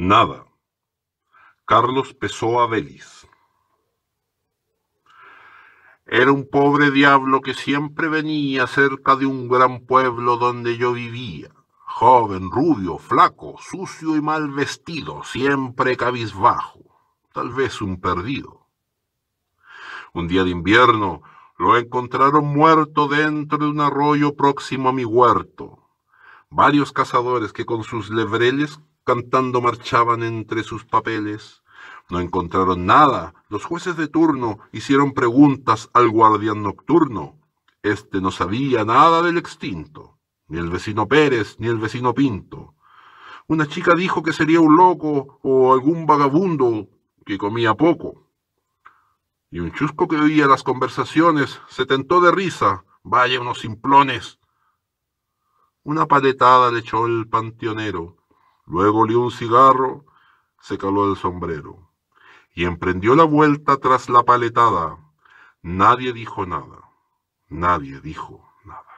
Nada. Carlos Pessoa Vélez. Era un pobre diablo que siempre venía cerca de un gran pueblo donde yo vivía. Joven, rubio, flaco, sucio y mal vestido, siempre cabizbajo, tal vez un perdido. Un día de invierno lo encontraron muerto dentro de un arroyo próximo a mi huerto varios cazadores que con sus lebreles cantando marchaban entre sus papeles. No encontraron nada. Los jueces de turno hicieron preguntas al guardián nocturno. Este no sabía nada del extinto, ni el vecino Pérez, ni el vecino Pinto. Una chica dijo que sería un loco o algún vagabundo que comía poco. Y un chusco que oía las conversaciones se tentó de risa. Vaya unos simplones. Una paletada le echó el panteonero, luego olió un cigarro, se caló el sombrero y emprendió la vuelta tras la paletada. Nadie dijo nada, nadie dijo nada.